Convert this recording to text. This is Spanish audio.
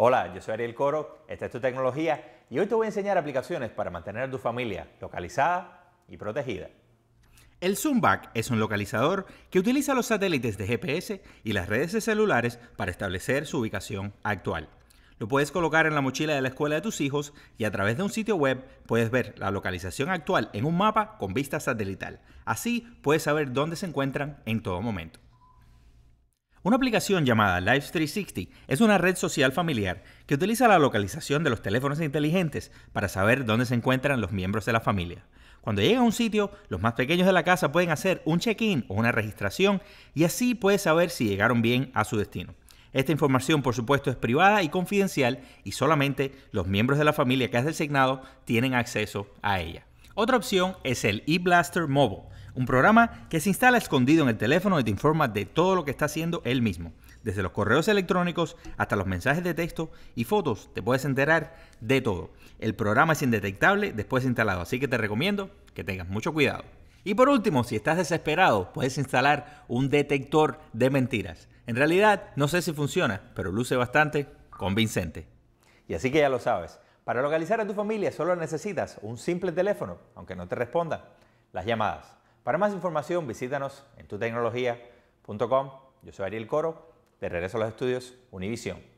Hola, yo soy Ariel Coro, esta es tu tecnología y hoy te voy a enseñar aplicaciones para mantener a tu familia localizada y protegida. El Zoomback es un localizador que utiliza los satélites de GPS y las redes de celulares para establecer su ubicación actual. Lo puedes colocar en la mochila de la escuela de tus hijos y a través de un sitio web puedes ver la localización actual en un mapa con vista satelital. Así puedes saber dónde se encuentran en todo momento. Una aplicación llamada live 360 es una red social familiar que utiliza la localización de los teléfonos inteligentes para saber dónde se encuentran los miembros de la familia. Cuando llega a un sitio, los más pequeños de la casa pueden hacer un check-in o una registración y así puede saber si llegaron bien a su destino. Esta información, por supuesto, es privada y confidencial y solamente los miembros de la familia que has designado tienen acceso a ella. Otra opción es el eBlaster Mobile un programa que se instala escondido en el teléfono y te informa de todo lo que está haciendo él mismo. Desde los correos electrónicos hasta los mensajes de texto y fotos, te puedes enterar de todo. El programa es indetectable después instalado, así que te recomiendo que tengas mucho cuidado. Y por último, si estás desesperado, puedes instalar un detector de mentiras. En realidad, no sé si funciona, pero luce bastante convincente. Y así que ya lo sabes. Para localizar a tu familia solo necesitas un simple teléfono, aunque no te respondan las llamadas. Para más información visítanos en tutecnología.com. Yo soy Ariel Coro, de regreso a los estudios Univisión.